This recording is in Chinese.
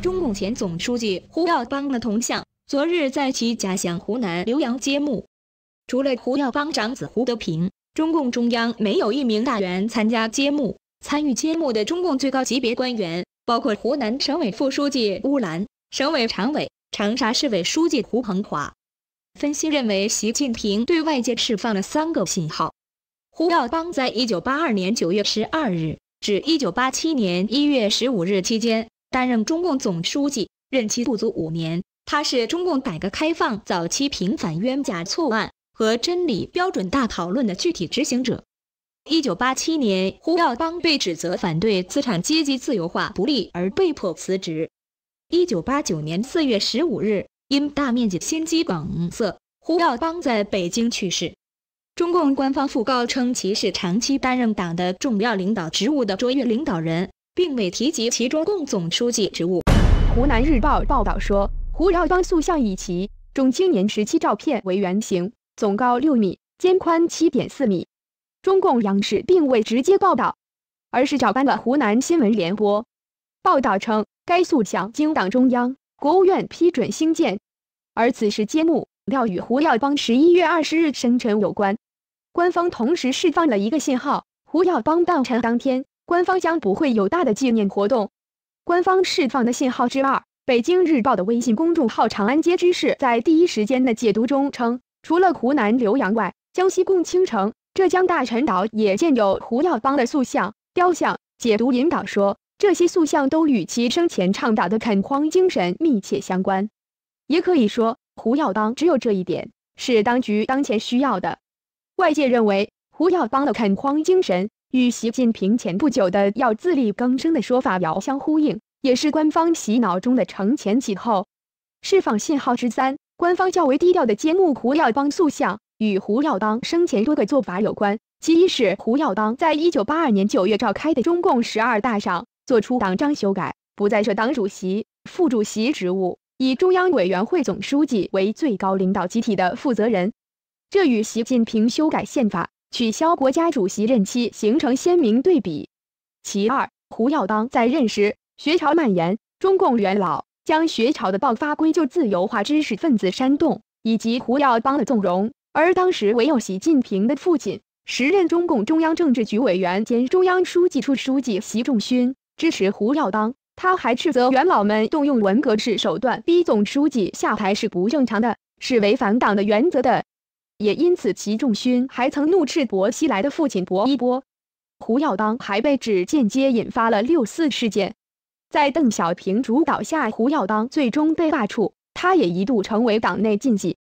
中共前总书记胡耀邦的铜像昨日在其家乡湖南浏阳揭幕。除了胡耀邦长子胡德平，中共中央没有一名大员参加揭幕。参与揭幕的中共最高级别官员包括湖南省委副书记乌兰、省委常委、长沙市委书记胡鹏华。分析认为，习近平对外界释放了三个信号。胡耀邦在一九八二年九月十二日至一九八七年一月十五日期间。担任中共总书记，任期不足五年。他是中共改革开放早期平反冤假错案和真理标准大讨论的具体执行者。一九八七年，胡耀邦被指责反对资产阶级自由化不利而被迫辞职。一九八九年四月十五日，因大面积心肌梗塞，胡耀邦在北京去世。中共官方讣告称，其是长期担任党的重要领导职务的卓越领导人。并未提及其中共总书记职务。湖南日报报道说，胡耀邦塑像以其中青年时期照片为原型，总高六米，肩宽七点四米。中共央视并未直接报道，而是找搬了湖南新闻联播。报道称，该塑像经党中央、国务院批准兴建，而此时揭幕要与胡耀邦十一月二十日生辰有关。官方同时释放了一个信号：胡耀邦诞辰当天。官方将不会有大的纪念活动。官方释放的信号之二，《北京日报》的微信公众号“长安街知识”在第一时间的解读中称，除了湖南浏阳外，江西共青城、浙江大陈岛也建有胡耀邦的塑像、雕像。解读引导说，这些塑像都与其生前倡导的垦荒精神密切相关。也可以说，胡耀邦只有这一点是当局当前需要的。外界认为，胡耀邦的垦荒精神。与习近平前不久的要自力更生的说法遥相呼应，也是官方洗脑中的承前启后，释放信号之三。官方较为低调的揭幕胡耀邦塑像，与胡耀邦生前多个做法有关。其一是胡耀邦在一九八二年九月召开的中共十二大上，做出党章修改，不再设党主席、副主席职务，以中央委员会总书记为最高领导集体的负责人。这与习近平修改宪法。取消国家主席任期形成鲜明对比。其二，胡耀邦在任时，学潮蔓延，中共元老将学潮的爆发归咎自由化知识分子煽动以及胡耀邦的纵容。而当时唯有习近平的父亲，时任中共中央政治局委员兼中央书记处书记习仲勋支持胡耀邦。他还斥责元老们动用文革式手段逼总书记下台是不正常的，是违反党的原则的。也因此，其仲勋还曾怒斥薄熙来的父亲薄一波，胡耀邦还被指间接引发了六四事件。在邓小平主导下，胡耀邦最终被罢黜，他也一度成为党内禁忌。